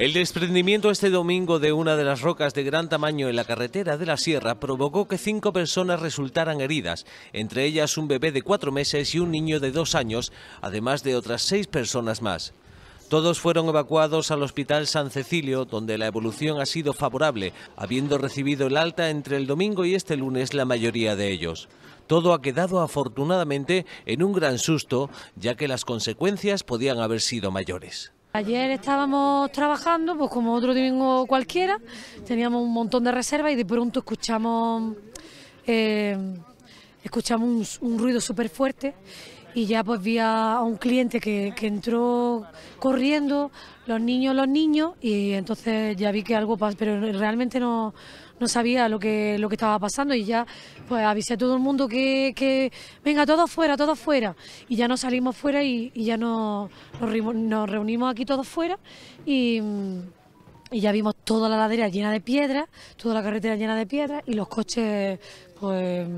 El desprendimiento este domingo de una de las rocas de gran tamaño en la carretera de la Sierra provocó que cinco personas resultaran heridas, entre ellas un bebé de cuatro meses y un niño de dos años, además de otras seis personas más. Todos fueron evacuados al Hospital San Cecilio, donde la evolución ha sido favorable, habiendo recibido el alta entre el domingo y este lunes la mayoría de ellos. Todo ha quedado afortunadamente en un gran susto, ya que las consecuencias podían haber sido mayores. Ayer estábamos trabajando, pues como otro domingo cualquiera, teníamos un montón de reservas y de pronto escuchamos, eh, escuchamos un ruido súper fuerte y ya pues vi a, un cliente que, entró corriendo, los niños, los niños, y entonces ya vi que algo pasó, pero realmente no, sabía lo que, lo que estaba pasando y ya pues avisé a todo el mundo que, venga, todos fuera, todos fuera. Y ya nos salimos fuera y, ya nos, nos, reunimos aquí todos fuera y, y ya vimos toda la ladera llena de piedras, toda la carretera llena de piedras y los coches pues,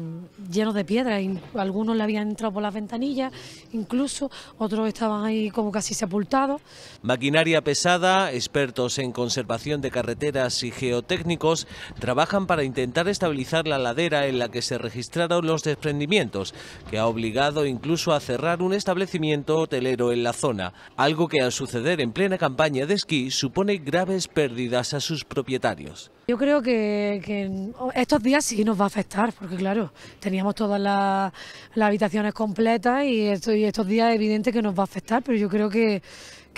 llenos de piedras, algunos le habían entrado por las ventanillas, incluso otros estaban ahí como casi sepultados. Maquinaria pesada, expertos en conservación de carreteras y geotécnicos trabajan para intentar estabilizar la ladera en la que se registraron los desprendimientos, que ha obligado incluso a cerrar un establecimiento hotelero en la zona, algo que al suceder en plena campaña de esquí supone graves pérdidas a sus propietarios. Yo creo que, estos días sí nos va a afectar, porque claro, teníamos todas las, habitaciones completas y, estos días es evidente que nos va a afectar, pero yo creo que,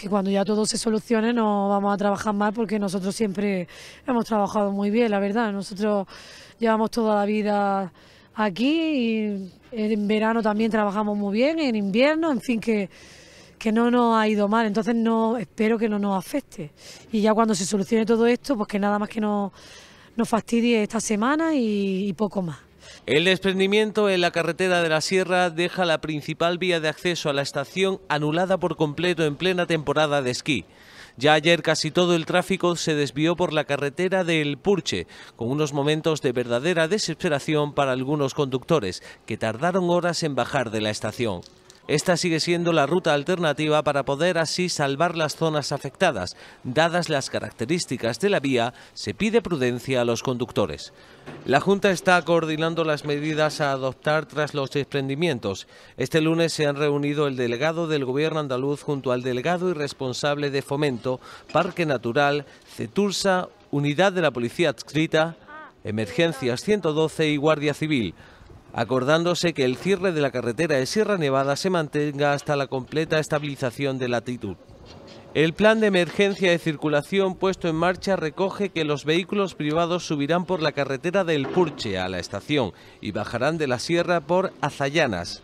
cuando ya todo se solucione no vamos a trabajar mal porque nosotros siempre hemos trabajado muy bien, la verdad. Nosotros llevamos toda la vida aquí y en verano también trabajamos muy bien, en invierno, en fin, que que no nos ha ido mal, entonces no espero que no nos afecte. Y ya cuando se solucione todo esto, pues que nada más que nos, fastidie esta semana y poco más. El desprendimiento en la carretera de la Sierra deja la principal vía de acceso a la estación anulada por completo en plena temporada de esquí. Ya ayer casi todo el tráfico se desvió por la carretera del Purche, con unos momentos de verdadera desesperación para algunos conductores, que tardaron horas en bajar de la estación. Esta sigue siendo la ruta alternativa para poder así salvar las zonas afectadas. Dadas las características de la vía, se pide prudencia a los conductores. La Junta está coordinando las medidas a adoptar tras los desprendimientos. Este lunes se han reunido el delegado del Gobierno andaluz junto al delegado y responsable de Fomento, Parque Natural, Cetursa, Unidad de la Policía Adscrita, Emergencias 112 y Guardia Civil acordándose que el cierre de la carretera de Sierra Nevada se mantenga hasta la completa estabilización de latitud. El plan de emergencia de circulación puesto en marcha recoge que los vehículos privados subirán por la carretera del Purche a la estación y bajarán de la sierra por Azayanas.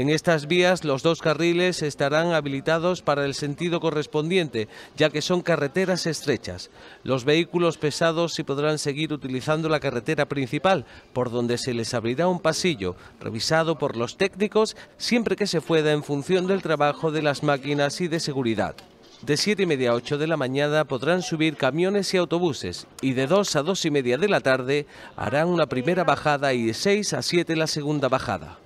En estas vías los dos carriles estarán habilitados para el sentido correspondiente, ya que son carreteras estrechas. Los vehículos pesados sí podrán seguir utilizando la carretera principal, por donde se les abrirá un pasillo, revisado por los técnicos siempre que se pueda en función del trabajo de las máquinas y de seguridad. De 7 y media a 8 de la mañana podrán subir camiones y autobuses y de 2 a 2 y media de la tarde harán una primera bajada y de 6 a 7 la segunda bajada.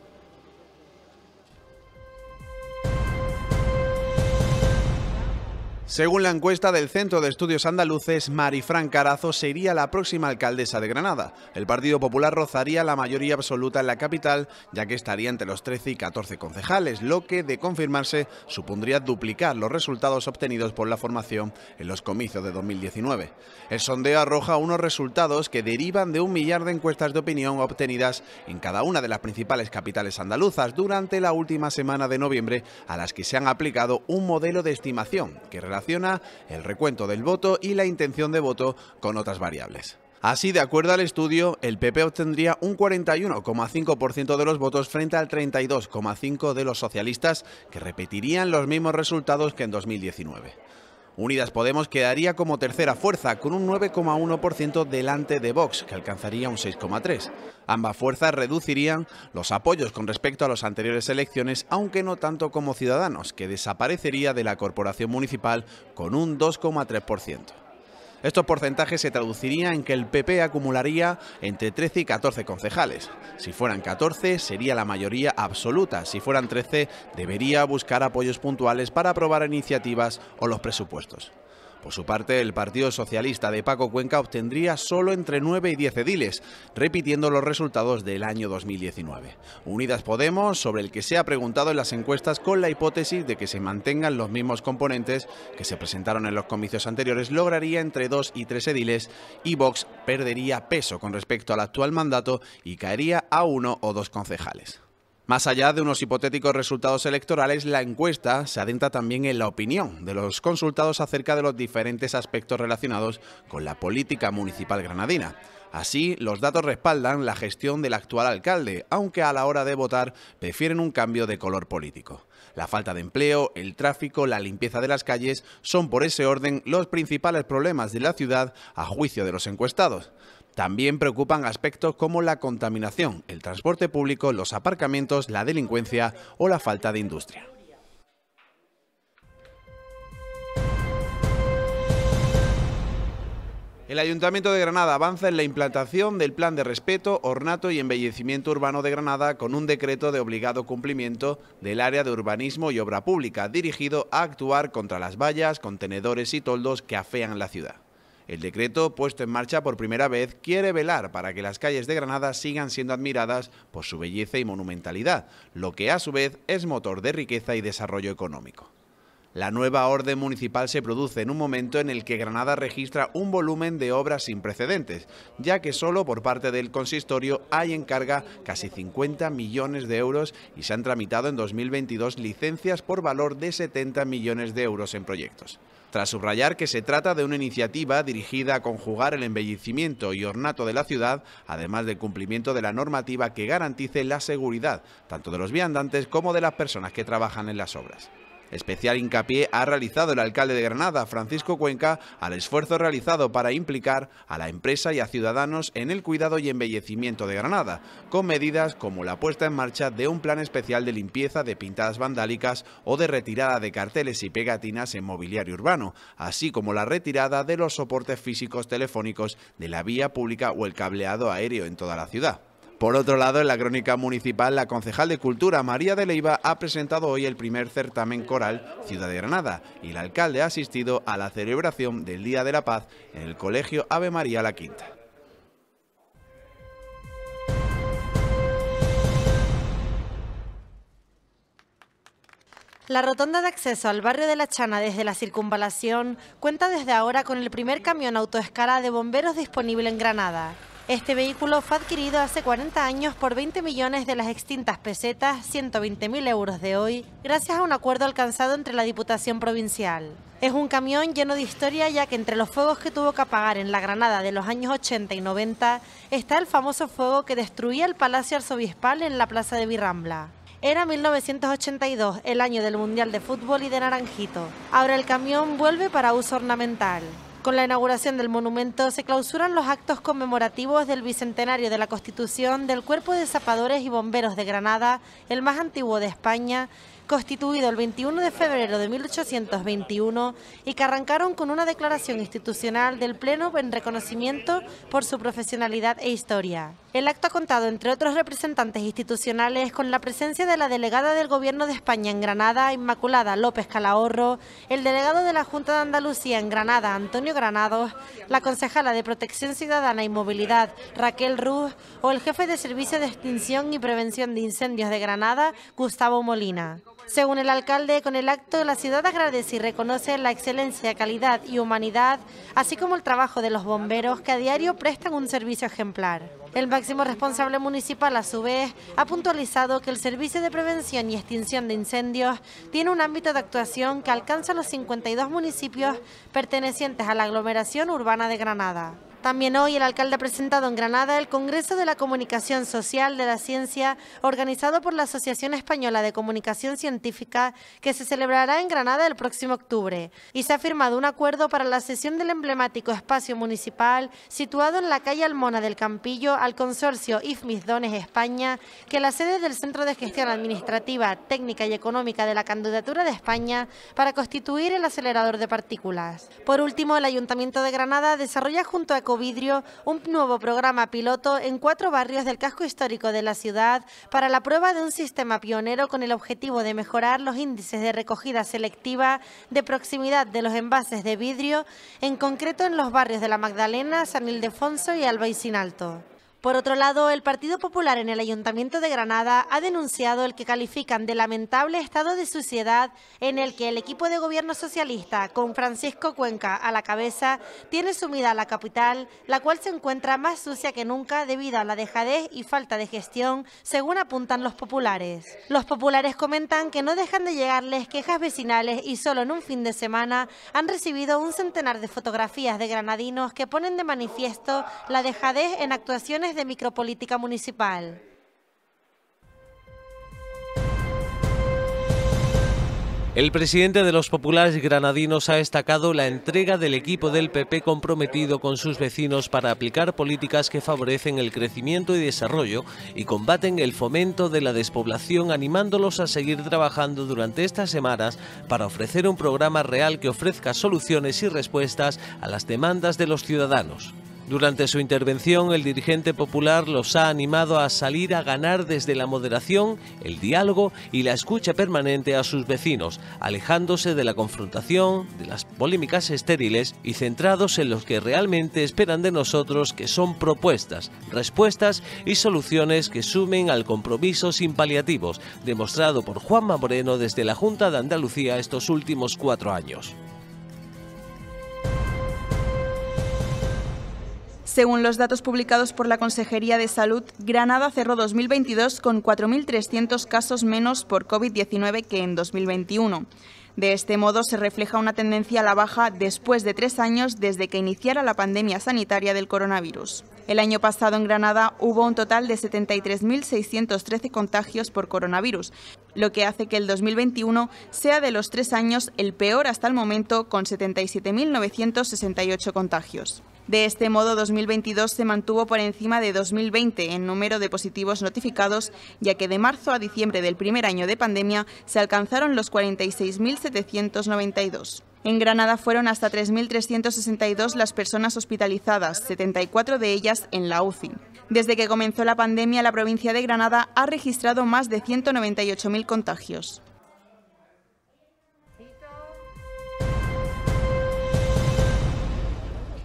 Según la encuesta del Centro de Estudios Andaluces, Marifran Carazo sería la próxima alcaldesa de Granada. El Partido Popular rozaría la mayoría absoluta en la capital, ya que estaría entre los 13 y 14 concejales, lo que, de confirmarse, supondría duplicar los resultados obtenidos por la formación en los comicios de 2019. El sondeo arroja unos resultados que derivan de un millar de encuestas de opinión obtenidas en cada una de las principales capitales andaluzas durante la última semana de noviembre, a las que se han aplicado un modelo de estimación que el recuento del voto y la intención de voto con otras variables. Así, de acuerdo al estudio, el PP obtendría un 41,5% de los votos frente al 32,5% de los socialistas, que repetirían los mismos resultados que en 2019. Unidas Podemos quedaría como tercera fuerza, con un 9,1% delante de Vox, que alcanzaría un 6,3%. Ambas fuerzas reducirían los apoyos con respecto a las anteriores elecciones, aunque no tanto como Ciudadanos, que desaparecería de la corporación municipal con un 2,3%. Estos porcentajes se traducirían en que el PP acumularía entre 13 y 14 concejales. Si fueran 14, sería la mayoría absoluta. Si fueran 13, debería buscar apoyos puntuales para aprobar iniciativas o los presupuestos. Por su parte, el Partido Socialista de Paco Cuenca obtendría solo entre 9 y 10 ediles, repitiendo los resultados del año 2019. Unidas Podemos, sobre el que se ha preguntado en las encuestas con la hipótesis de que se mantengan los mismos componentes que se presentaron en los comicios anteriores, lograría entre 2 y 3 ediles y Vox perdería peso con respecto al actual mandato y caería a uno o dos concejales. Más allá de unos hipotéticos resultados electorales, la encuesta se adentra también en la opinión de los consultados acerca de los diferentes aspectos relacionados con la política municipal granadina. Así, los datos respaldan la gestión del actual alcalde, aunque a la hora de votar prefieren un cambio de color político la falta de empleo, el tráfico, la limpieza de las calles, son por ese orden los principales problemas de la ciudad a juicio de los encuestados. También preocupan aspectos como la contaminación, el transporte público, los aparcamientos, la delincuencia o la falta de industria. El Ayuntamiento de Granada avanza en la implantación del Plan de Respeto, Ornato y Embellecimiento Urbano de Granada con un decreto de obligado cumplimiento del área de urbanismo y obra pública dirigido a actuar contra las vallas, contenedores y toldos que afean la ciudad. El decreto, puesto en marcha por primera vez, quiere velar para que las calles de Granada sigan siendo admiradas por su belleza y monumentalidad, lo que a su vez es motor de riqueza y desarrollo económico. La nueva orden municipal se produce en un momento en el que Granada registra un volumen de obras sin precedentes, ya que solo por parte del consistorio hay en carga casi 50 millones de euros y se han tramitado en 2022 licencias por valor de 70 millones de euros en proyectos. Tras subrayar que se trata de una iniciativa dirigida a conjugar el embellecimiento y ornato de la ciudad, además del cumplimiento de la normativa que garantice la seguridad, tanto de los viandantes como de las personas que trabajan en las obras. Especial hincapié ha realizado el alcalde de Granada, Francisco Cuenca, al esfuerzo realizado para implicar a la empresa y a ciudadanos en el cuidado y embellecimiento de Granada, con medidas como la puesta en marcha de un plan especial de limpieza de pintadas vandálicas o de retirada de carteles y pegatinas en mobiliario urbano, así como la retirada de los soportes físicos telefónicos de la vía pública o el cableado aéreo en toda la ciudad. Por otro lado, en la crónica municipal, la concejal de Cultura, María de Leiva, ha presentado hoy el primer certamen coral Ciudad de Granada y el alcalde ha asistido a la celebración del Día de la Paz en el Colegio Ave María la Quinta. La rotonda de acceso al barrio de La Chana desde la circunvalación cuenta desde ahora con el primer camión autoescala de bomberos disponible en Granada. Este vehículo fue adquirido hace 40 años por 20 millones de las extintas pesetas, 120.000 euros de hoy, gracias a un acuerdo alcanzado entre la Diputación Provincial. Es un camión lleno de historia ya que entre los fuegos que tuvo que apagar en la Granada de los años 80 y 90 está el famoso fuego que destruía el Palacio Arzobispal en la Plaza de Virrambla. Era 1982, el año del Mundial de Fútbol y de Naranjito. Ahora el camión vuelve para uso ornamental. Con la inauguración del monumento se clausuran los actos conmemorativos del bicentenario de la Constitución del Cuerpo de Zapadores y Bomberos de Granada, el más antiguo de España, constituido el 21 de febrero de 1821 y que arrancaron con una declaración institucional del Pleno en reconocimiento por su profesionalidad e historia. El acto ha contado, entre otros representantes institucionales, con la presencia de la delegada del Gobierno de España en Granada, Inmaculada López Calahorro, el delegado de la Junta de Andalucía en Granada, Antonio Granados, la concejala de Protección Ciudadana y Movilidad, Raquel Ruz, o el jefe de Servicio de Extinción y Prevención de Incendios de Granada, Gustavo Molina. Según el alcalde, con el acto la ciudad agradece y reconoce la excelencia, calidad y humanidad, así como el trabajo de los bomberos que a diario prestan un servicio ejemplar. El máximo responsable municipal, a su vez, ha puntualizado que el Servicio de Prevención y Extinción de Incendios tiene un ámbito de actuación que alcanza los 52 municipios pertenecientes a la aglomeración urbana de Granada. También hoy el alcalde ha presentado en Granada el Congreso de la Comunicación Social de la Ciencia, organizado por la Asociación Española de Comunicación Científica, que se celebrará en Granada el próximo octubre. Y se ha firmado un acuerdo para la sesión del emblemático espacio municipal situado en la calle Almona del Campillo al consorcio IFMIS Dones España, que la sede del Centro de Gestión Administrativa, Técnica y Económica de la Candidatura de España para constituir el acelerador de partículas. Por último, el Ayuntamiento de Granada desarrolla junto a Vidrio un nuevo programa piloto en cuatro barrios del casco histórico de la ciudad para la prueba de un sistema pionero con el objetivo de mejorar los índices de recogida selectiva de proximidad de los envases de vidrio, en concreto en los barrios de La Magdalena, San Ildefonso y Alba y Alto. Por otro lado, el Partido Popular en el Ayuntamiento de Granada ha denunciado el que califican de lamentable estado de suciedad en el que el equipo de gobierno socialista, con Francisco Cuenca a la cabeza, tiene sumida la capital, la cual se encuentra más sucia que nunca debido a la dejadez y falta de gestión, según apuntan los populares. Los populares comentan que no dejan de llegarles quejas vecinales y solo en un fin de semana han recibido un centenar de fotografías de granadinos que ponen de manifiesto la dejadez en actuaciones de Micropolítica Municipal. El presidente de los populares granadinos ha destacado la entrega del equipo del PP comprometido con sus vecinos para aplicar políticas que favorecen el crecimiento y desarrollo y combaten el fomento de la despoblación animándolos a seguir trabajando durante estas semanas para ofrecer un programa real que ofrezca soluciones y respuestas a las demandas de los ciudadanos. Durante su intervención, el dirigente popular los ha animado a salir a ganar desde la moderación, el diálogo y la escucha permanente a sus vecinos, alejándose de la confrontación, de las polémicas estériles y centrados en los que realmente esperan de nosotros que son propuestas, respuestas y soluciones que sumen al compromiso sin paliativos, demostrado por Juanma Moreno desde la Junta de Andalucía estos últimos cuatro años. Según los datos publicados por la Consejería de Salud, Granada cerró 2022 con 4.300 casos menos por COVID-19 que en 2021. De este modo, se refleja una tendencia a la baja después de tres años desde que iniciara la pandemia sanitaria del coronavirus. El año pasado en Granada hubo un total de 73.613 contagios por coronavirus, lo que hace que el 2021 sea de los tres años el peor hasta el momento, con 77.968 contagios. De este modo, 2022 se mantuvo por encima de 2020 en número de positivos notificados, ya que de marzo a diciembre del primer año de pandemia se alcanzaron los 46.792. En Granada fueron hasta 3.362 las personas hospitalizadas, 74 de ellas en la UCI. Desde que comenzó la pandemia, la provincia de Granada ha registrado más de 198.000 contagios.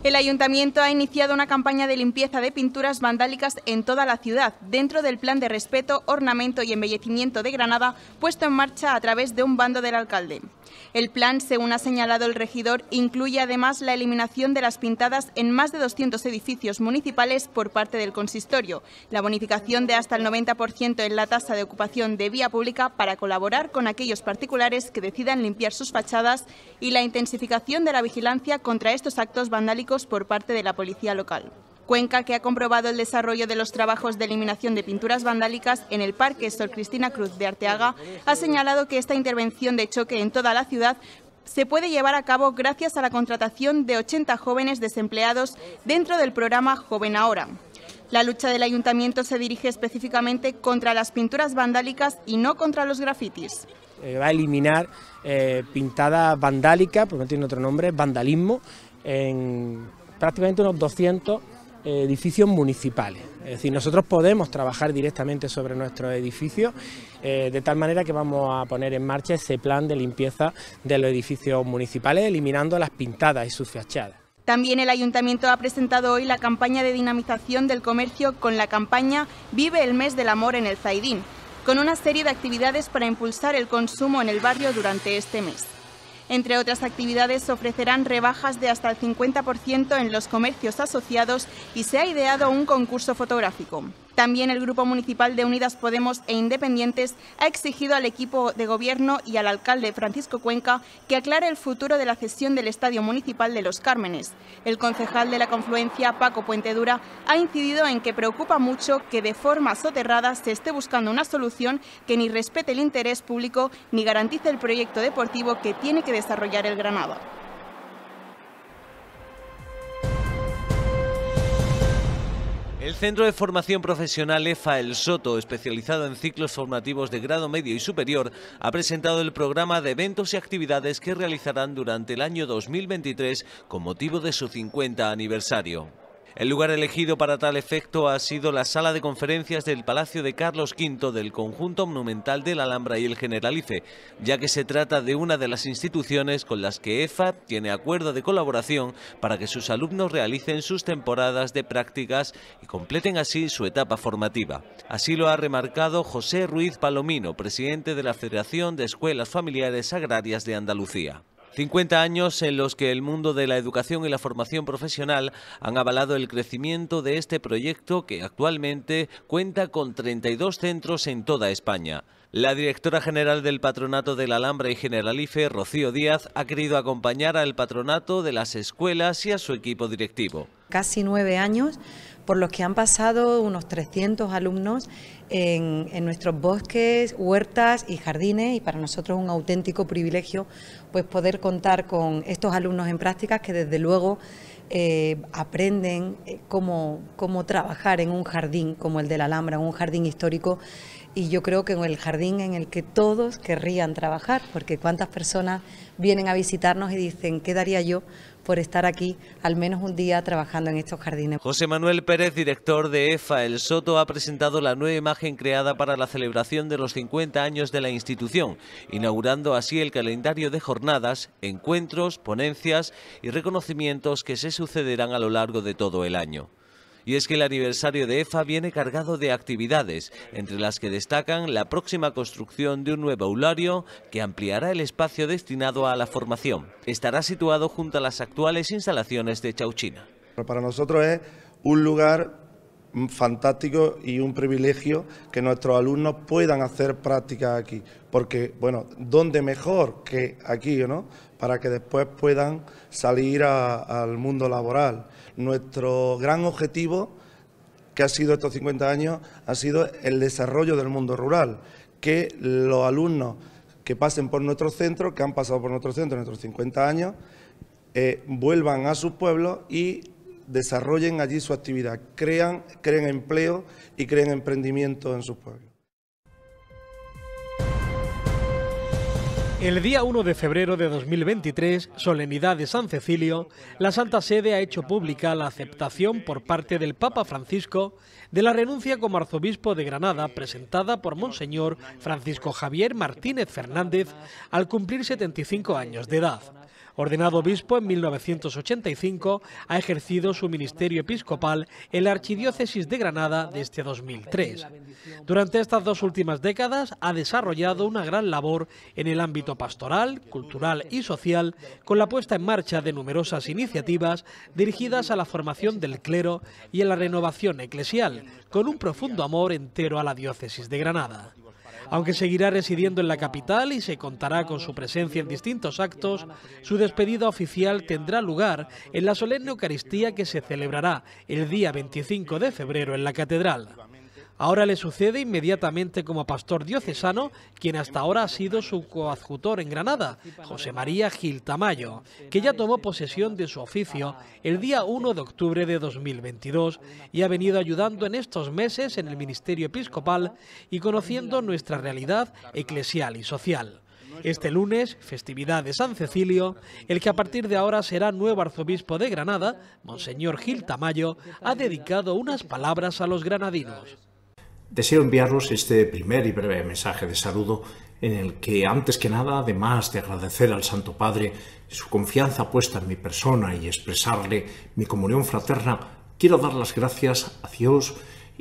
El ayuntamiento ha iniciado una campaña de limpieza de pinturas vandálicas en toda la ciudad, dentro del plan de respeto, ornamento y embellecimiento de Granada, puesto en marcha a través de un bando del alcalde. El plan, según ha señalado el regidor, incluye además la eliminación de las pintadas en más de 200 edificios municipales por parte del consistorio, la bonificación de hasta el 90% en la tasa de ocupación de vía pública para colaborar con aquellos particulares que decidan limpiar sus fachadas y la intensificación de la vigilancia contra estos actos vandálicos por parte de la policía local. Cuenca, que ha comprobado el desarrollo de los trabajos de eliminación de pinturas vandálicas en el Parque Sor Cristina Cruz de Arteaga, ha señalado que esta intervención de choque en toda la ciudad se puede llevar a cabo gracias a la contratación de 80 jóvenes desempleados dentro del programa Joven Ahora. La lucha del ayuntamiento se dirige específicamente contra las pinturas vandálicas y no contra los grafitis. Eh, va a eliminar eh, pintada vandálica, porque no tiene otro nombre, vandalismo, en prácticamente unos 200 eh, edificios municipales. Es decir, nosotros podemos trabajar directamente sobre nuestros edificios, eh, de tal manera que vamos a poner en marcha ese plan de limpieza de los edificios municipales, eliminando las pintadas y sus fachadas. También el Ayuntamiento ha presentado hoy la campaña de dinamización del comercio con la campaña Vive el mes del amor en el Zaidín, con una serie de actividades para impulsar el consumo en el barrio durante este mes. Entre otras actividades, ofrecerán rebajas de hasta el 50% en los comercios asociados y se ha ideado un concurso fotográfico. También el Grupo Municipal de Unidas Podemos e Independientes ha exigido al equipo de gobierno y al alcalde Francisco Cuenca que aclare el futuro de la cesión del Estadio Municipal de Los Cármenes. El concejal de la confluencia, Paco Puente Dura, ha incidido en que preocupa mucho que de forma soterrada se esté buscando una solución que ni respete el interés público ni garantice el proyecto deportivo que tiene que desarrollar el Granada. El Centro de Formación Profesional EFA El Soto, especializado en ciclos formativos de grado medio y superior, ha presentado el programa de eventos y actividades que realizarán durante el año 2023 con motivo de su 50 aniversario. El lugar elegido para tal efecto ha sido la sala de conferencias del Palacio de Carlos V del conjunto monumental de la Alhambra y el Generalife, ya que se trata de una de las instituciones con las que EFA tiene acuerdo de colaboración para que sus alumnos realicen sus temporadas de prácticas y completen así su etapa formativa. Así lo ha remarcado José Ruiz Palomino, presidente de la Federación de Escuelas Familiares Agrarias de Andalucía. 50 años en los que el mundo de la educación y la formación profesional han avalado el crecimiento de este proyecto que actualmente cuenta con 32 centros en toda España. La directora general del Patronato del Alhambra y Generalife, Rocío Díaz, ha querido acompañar al patronato de las escuelas y a su equipo directivo. Casi nueve años por los que han pasado unos 300 alumnos en, nuestros bosques, huertas y jardines y para nosotros es un auténtico privilegio pues poder contar con estos alumnos en prácticas que desde luego eh, aprenden eh, cómo, cómo trabajar en un jardín como el de la Alhambra, un jardín histórico y yo creo que en el jardín en el que todos querrían trabajar porque cuántas personas vienen a visitarnos y dicen, ¿qué daría yo? por estar aquí al menos un día trabajando en estos jardines. José Manuel Pérez, director de EFA El Soto, ha presentado la nueva imagen creada para la celebración de los 50 años de la institución, inaugurando así el calendario de jornadas, encuentros, ponencias y reconocimientos que se sucederán a lo largo de todo el año. Y es que el aniversario de EFA viene cargado de actividades, entre las que destacan la próxima construcción de un nuevo aulario que ampliará el espacio destinado a la formación. Estará situado junto a las actuales instalaciones de Chauchina. Para nosotros es un lugar fantástico y un privilegio que nuestros alumnos puedan hacer prácticas aquí, porque, bueno, ¿dónde mejor que aquí, no? Para que después puedan salir al mundo laboral. Nuestro gran objetivo que ha sido estos 50 años ha sido el desarrollo del mundo rural, que los alumnos que pasen por nuestro centro, que han pasado por nuestro centro en nuestros 50 años, eh, vuelvan a sus pueblos y desarrollen allí su actividad, crean, creen empleo y creen emprendimiento en sus pueblos. El día 1 de febrero de 2023, solemnidad de San Cecilio, la Santa Sede ha hecho pública la aceptación por parte del Papa Francisco de la renuncia como arzobispo de Granada presentada por Monseñor Francisco Javier Martínez Fernández al cumplir 75 años de edad. Ordenado obispo en 1985, ha ejercido su ministerio episcopal en la Archidiócesis de Granada desde 2003. Este Durante estas dos últimas décadas ha desarrollado una gran labor en el ámbito pastoral, cultural y social con la puesta en marcha de numerosas iniciativas dirigidas a la formación del clero y a la renovación eclesial, con un profundo amor entero a la diócesis de Granada. Aunque seguirá residiendo en la capital y se contará con su presencia en distintos actos, su despedida oficial tendrá lugar en la solemne Eucaristía que se celebrará el día 25 de febrero en la catedral. Ahora le sucede inmediatamente como pastor diocesano quien hasta ahora ha sido su coadjutor en Granada, José María Gil Tamayo, que ya tomó posesión de su oficio el día 1 de octubre de 2022 y ha venido ayudando en estos meses en el Ministerio Episcopal y conociendo nuestra realidad eclesial y social. Este lunes, festividad de San Cecilio, el que a partir de ahora será nuevo arzobispo de Granada, Monseñor Gil Tamayo, ha dedicado unas palabras a los granadinos. Deseo enviaros este primer y breve mensaje de saludo en el que, antes que nada, además de agradecer al Santo Padre su confianza puesta en mi persona y expresarle mi comunión fraterna, quiero dar las gracias a Dios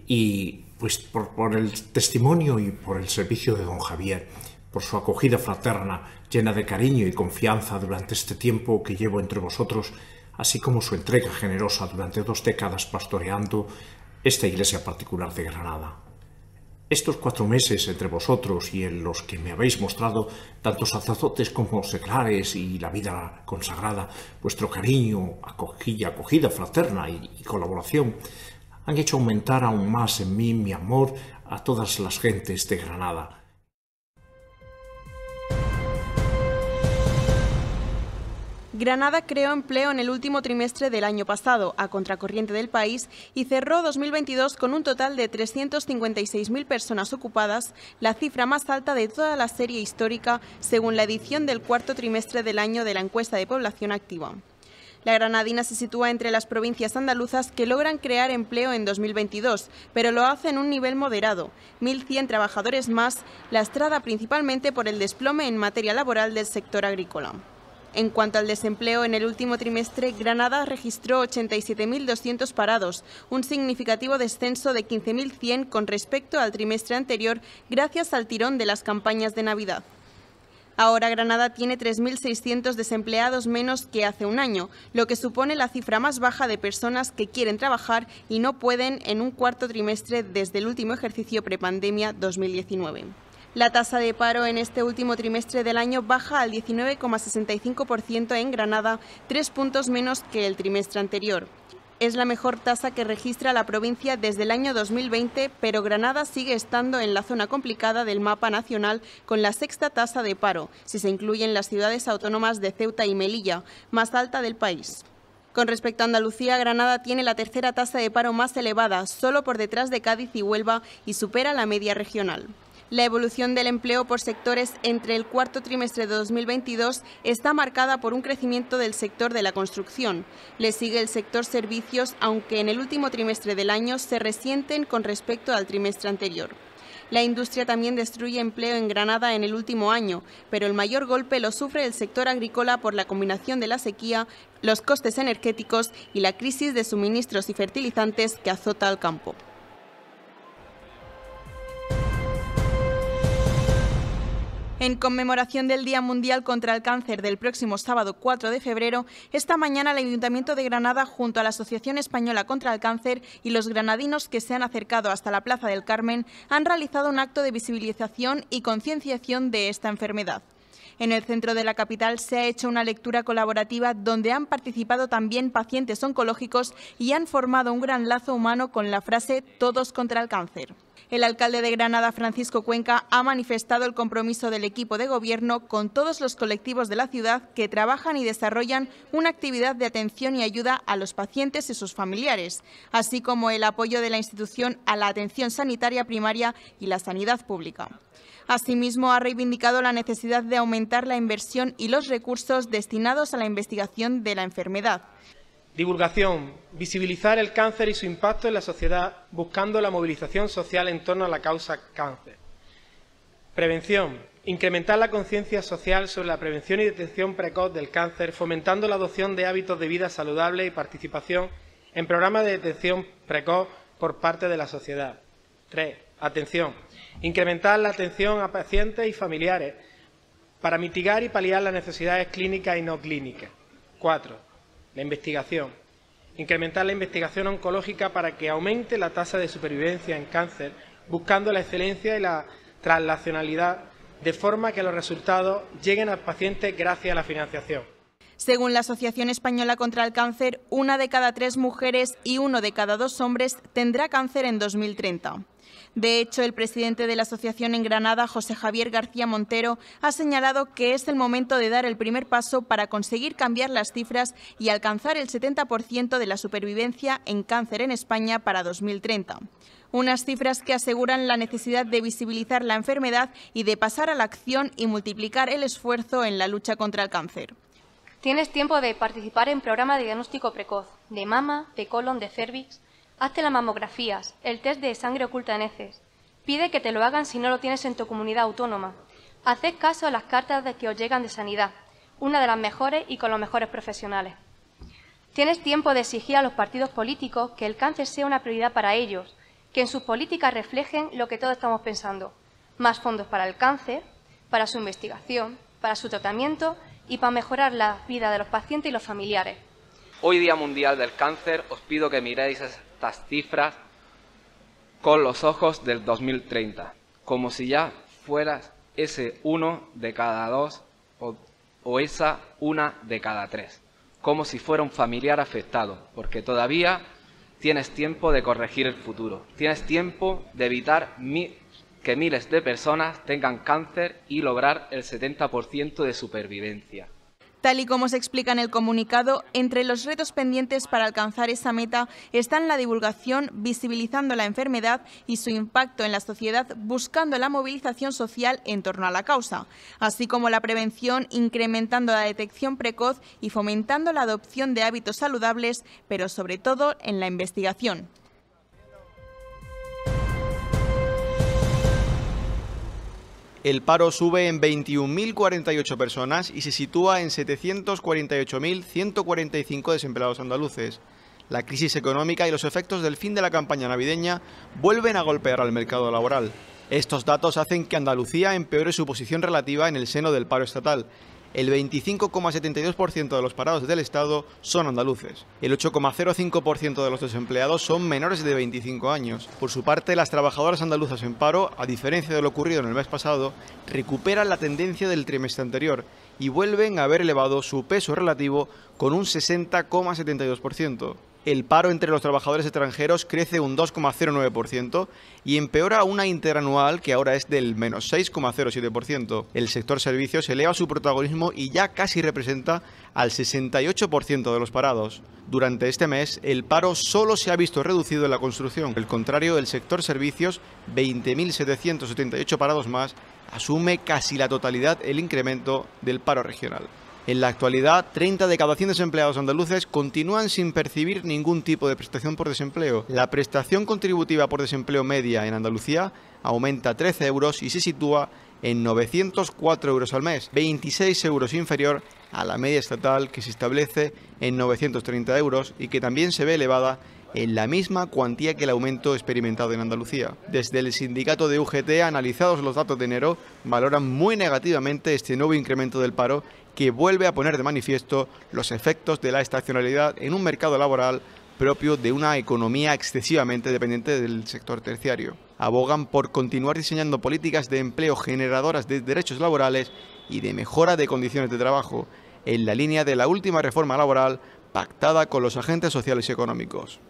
y pues por, por el testimonio y por el servicio de don Javier, por su acogida fraterna, llena de cariño y confianza durante este tiempo que llevo entre vosotros, así como su entrega generosa durante dos décadas pastoreando esta iglesia particular de Granada. Estos cuatro meses entre vosotros y en los que me habéis mostrado, tantos sacerdotes como seglares y la vida consagrada, vuestro cariño, acogida, fraterna y colaboración, han hecho aumentar aún más en mí mi amor a todas las gentes de Granada Granada creó empleo en el último trimestre del año pasado, a contracorriente del país, y cerró 2022 con un total de 356.000 personas ocupadas, la cifra más alta de toda la serie histórica, según la edición del cuarto trimestre del año de la encuesta de población activa. La granadina se sitúa entre las provincias andaluzas que logran crear empleo en 2022, pero lo hacen en un nivel moderado, 1.100 trabajadores más, lastrada principalmente por el desplome en materia laboral del sector agrícola. En cuanto al desempleo, en el último trimestre Granada registró 87.200 parados, un significativo descenso de 15.100 con respecto al trimestre anterior gracias al tirón de las campañas de Navidad. Ahora Granada tiene 3.600 desempleados menos que hace un año, lo que supone la cifra más baja de personas que quieren trabajar y no pueden en un cuarto trimestre desde el último ejercicio prepandemia 2019. La tasa de paro en este último trimestre del año baja al 19,65% en Granada, tres puntos menos que el trimestre anterior. Es la mejor tasa que registra la provincia desde el año 2020, pero Granada sigue estando en la zona complicada del mapa nacional con la sexta tasa de paro, si se incluyen las ciudades autónomas de Ceuta y Melilla, más alta del país. Con respecto a Andalucía, Granada tiene la tercera tasa de paro más elevada, solo por detrás de Cádiz y Huelva, y supera la media regional. La evolución del empleo por sectores entre el cuarto trimestre de 2022 está marcada por un crecimiento del sector de la construcción. Le sigue el sector servicios, aunque en el último trimestre del año se resienten con respecto al trimestre anterior. La industria también destruye empleo en Granada en el último año, pero el mayor golpe lo sufre el sector agrícola por la combinación de la sequía, los costes energéticos y la crisis de suministros y fertilizantes que azota al campo. En conmemoración del Día Mundial contra el Cáncer del próximo sábado 4 de febrero, esta mañana el Ayuntamiento de Granada, junto a la Asociación Española contra el Cáncer y los granadinos que se han acercado hasta la Plaza del Carmen, han realizado un acto de visibilización y concienciación de esta enfermedad. En el centro de la capital se ha hecho una lectura colaborativa donde han participado también pacientes oncológicos y han formado un gran lazo humano con la frase Todos contra el cáncer. El alcalde de Granada, Francisco Cuenca, ha manifestado el compromiso del equipo de gobierno con todos los colectivos de la ciudad que trabajan y desarrollan una actividad de atención y ayuda a los pacientes y sus familiares, así como el apoyo de la institución a la atención sanitaria primaria y la sanidad pública. Asimismo, ha reivindicado la necesidad de aumentar la inversión y los recursos destinados a la investigación de la enfermedad. Divulgación. Visibilizar el cáncer y su impacto en la sociedad buscando la movilización social en torno a la causa cáncer. Prevención. Incrementar la conciencia social sobre la prevención y detección precoz del cáncer, fomentando la adopción de hábitos de vida saludable y participación en programas de detección precoz por parte de la sociedad. 3. Atención. Incrementar la atención a pacientes y familiares para mitigar y paliar las necesidades clínicas y no clínicas. 4 la investigación. Incrementar la investigación oncológica para que aumente la tasa de supervivencia en cáncer, buscando la excelencia y la traslacionalidad, de forma que los resultados lleguen al paciente gracias a la financiación. Según la Asociación Española contra el Cáncer, una de cada tres mujeres y uno de cada dos hombres tendrá cáncer en 2030. De hecho, el presidente de la asociación en Granada, José Javier García Montero, ha señalado que es el momento de dar el primer paso para conseguir cambiar las cifras y alcanzar el 70% de la supervivencia en cáncer en España para 2030. Unas cifras que aseguran la necesidad de visibilizar la enfermedad y de pasar a la acción y multiplicar el esfuerzo en la lucha contra el cáncer. Tienes tiempo de participar en programas de diagnóstico precoz, de mama, de colon, de cervix. Hazte las mamografías, el test de sangre oculta en heces. Pide que te lo hagan si no lo tienes en tu comunidad autónoma. Haced caso a las cartas de que os llegan de sanidad, una de las mejores y con los mejores profesionales. Tienes tiempo de exigir a los partidos políticos que el cáncer sea una prioridad para ellos, que en sus políticas reflejen lo que todos estamos pensando. Más fondos para el cáncer, para su investigación, para su tratamiento y para mejorar la vida de los pacientes y los familiares. Hoy Día Mundial del Cáncer, os pido que miréis estas cifras con los ojos del 2030, como si ya fueras ese uno de cada dos o, esa una de cada tres, como si fuera un familiar afectado, porque todavía tienes tiempo de corregir el futuro, tienes tiempo de evitar mi que miles de personas tengan cáncer y lograr el 70% de supervivencia. Tal y como se explica en el comunicado, entre los retos pendientes para alcanzar esa meta están la divulgación, visibilizando la enfermedad y su impacto en la sociedad, buscando la movilización social en torno a la causa, así como la prevención, incrementando la detección precoz y fomentando la adopción de hábitos saludables, pero sobre todo en la investigación. El paro sube en 21.048 personas y se sitúa en 748.145 desempleados andaluces. La crisis económica y los efectos del fin de la campaña navideña vuelven a golpear al mercado laboral. Estos datos hacen que Andalucía empeore su posición relativa en el seno del paro estatal el 25,72% de los parados del Estado son andaluces. El 8,05% de los desempleados son menores de 25 años. Por su parte, las trabajadoras andaluzas en paro, a diferencia de lo ocurrido en el mes pasado, recuperan la tendencia del trimestre anterior y vuelven a haber elevado su peso relativo con un 60,72% el paro entre los trabajadores extranjeros crece un 2,09% y empeora una interanual que ahora es del menos 6,07%. El sector servicios eleva su protagonismo y ya casi representa al 68% de los parados. Durante este mes, el paro solo se ha visto reducido en la construcción. el contrario, el sector servicios, 20.778 parados más, asume casi la totalidad el incremento del paro regional. En la actualidad, 30 de cada 100 desempleados andaluces continúan sin percibir ningún tipo de prestación por desempleo. La prestación contributiva por desempleo media en Andalucía aumenta 13 euros y se sitúa en 904 euros al mes, 26 euros inferior a la media estatal que se establece en 930 euros y que también se ve elevada en la misma cuantía que el aumento experimentado en Andalucía. Desde el sindicato de UGT, analizados los datos de enero, valoran muy negativamente este nuevo incremento del paro que vuelve a poner de manifiesto los efectos de la estacionalidad en un mercado laboral propio de una economía excesivamente dependiente del sector terciario. Abogan por continuar diseñando políticas de empleo generadoras de derechos laborales y de mejora de condiciones de trabajo, en la línea de la última reforma laboral pactada con los agentes sociales y económicos.